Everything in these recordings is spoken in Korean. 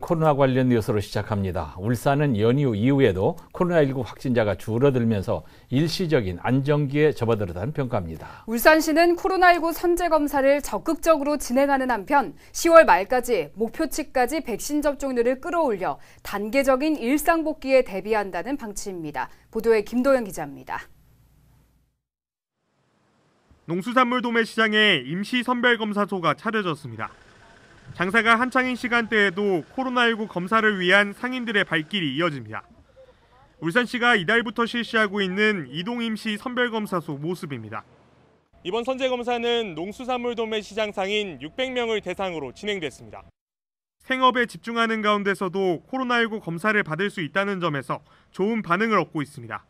코로나 관련 뉴스로 시작합니다. 울산은 연휴 이후에도 코로나19 확진자가 줄어들면서 일시적인 안정기에 접어들었다는 평가입니다. 울산시는 코로나19 선제 검사를 적극적으로 진행하는 한편 10월 말까지 목표치까지 백신 접종률을 끌어올려 단계적인 일상 복귀에 대비한다는 방침입니다. 보도에 김도영 기자입니다. 농수산물 도매 시장에 임시 선별검사소가 차려졌습니다. 장사가 한창인 시간대에도 코로나19 검사를 위한 상인들의 발길이 이어집니다. 울산시가 이달부터 실시하고 있는 이동임시 선별검사소 모습입니다. 이번 선제검사는 농수산물 도매 시장 상인 600명을 대상으로 진행됐습니다. 생업에 집중하는 가운데서도 코로나19 검사를 받을 수 있다는 점에서 좋은 반응을 얻고 있습니다.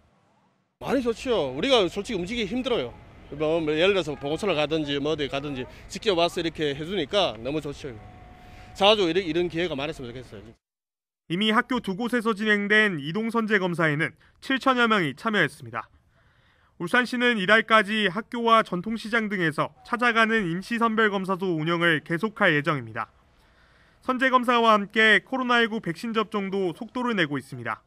많이 좋죠. 우리가 솔직히 움직이기 힘들어요. 그러니까 뭐, 뭐 예를 들어서 보건소를 가든지 뭐 어디 가든지 지켜봐서 이렇게 해주니까 너무 좋죠. 자주 이런, 이런 기회가 많았으면 좋겠어요. 이미 학교 두 곳에서 진행된 이동선제 검사에는 7천여 명이 참여했습니다. 울산시는 이달까지 학교와 전통시장 등에서 찾아가는 임시선별검사소 운영을 계속할 예정입니다. 선제검사와 함께 코로나19 백신 접종도 속도를 내고 있습니다.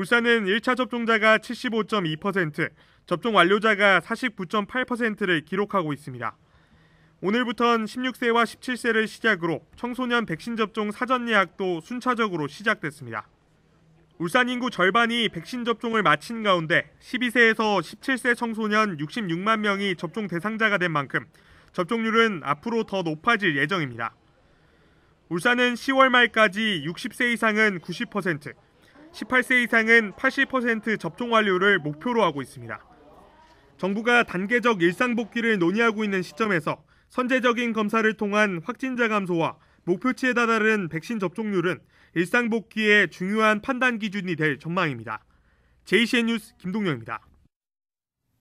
울산은 1차 접종자가 75.2%, 접종 완료자가 49.8%를 기록하고 있습니다. 오늘부턴 16세와 17세를 시작으로 청소년 백신 접종 사전 예약도 순차적으로 시작됐습니다. 울산 인구 절반이 백신 접종을 마친 가운데 12세에서 17세 청소년 66만 명이 접종 대상자가 된 만큼 접종률은 앞으로 더 높아질 예정입니다. 울산은 10월 말까지 60세 이상은 90%, 18세 이상은 80% 접종 완료를 목표로 하고 있습니다. 정부가 단계적 일상 복귀를 논의하고 있는 시점에서 선제적인 검사를 통한 확진자 감소와 목표치에 다다른 백신 접종률은 일상 복귀의 중요한 판단 기준이 될 전망입니다. JCN 뉴스 김동영입니다.